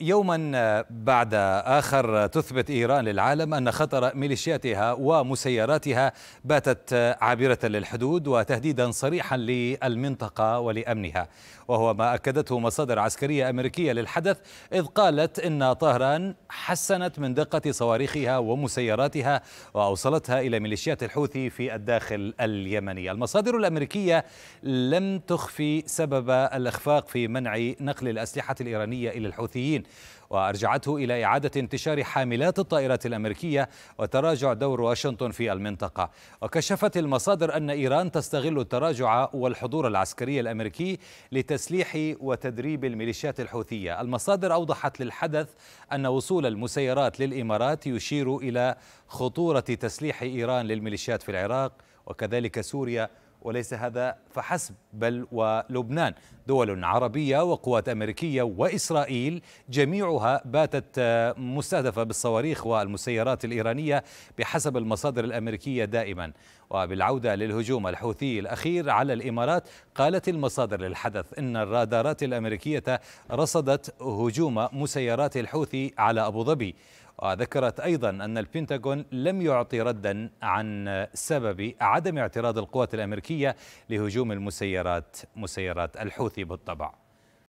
يوما بعد اخر تثبت ايران للعالم ان خطر ميليشياتها ومسيراتها باتت عابره للحدود وتهديدا صريحا للمنطقه ولامنها وهو ما اكدته مصادر عسكريه امريكيه للحدث اذ قالت ان طهران حسنت من دقه صواريخها ومسيراتها واوصلتها الى ميليشيات الحوثي في الداخل اليمني المصادر الامريكيه لم تخفي سبب الاخفاق في منع نقل الاسلحه الايرانيه الى الحوثيين وأرجعته إلى إعادة انتشار حاملات الطائرات الأمريكية وتراجع دور واشنطن في المنطقة وكشفت المصادر أن إيران تستغل التراجع والحضور العسكري الأمريكي لتسليح وتدريب الميليشيات الحوثية المصادر أوضحت للحدث أن وصول المسيرات للإمارات يشير إلى خطورة تسليح إيران للميليشيات في العراق وكذلك سوريا وليس هذا فحسب بل ولبنان دول عربية وقوات أمريكية وإسرائيل جميعها باتت آه، مستهدفة بالصواريخ والمسيرات الإيرانية بحسب المصادر الأمريكية دائما وبالعودة للهجوم الحوثي الأخير على الإمارات قالت المصادر للحدث إن الرادارات الأمريكية رصدت هجوم مسيرات الحوثي على أبو ظبي وذكرت أيضا أن البنتاغون لم يعطي ردا عن سبب عدم اعتراض القوات الأمريكية لهجوم المسيرات مسيرات الحوثي بالطبع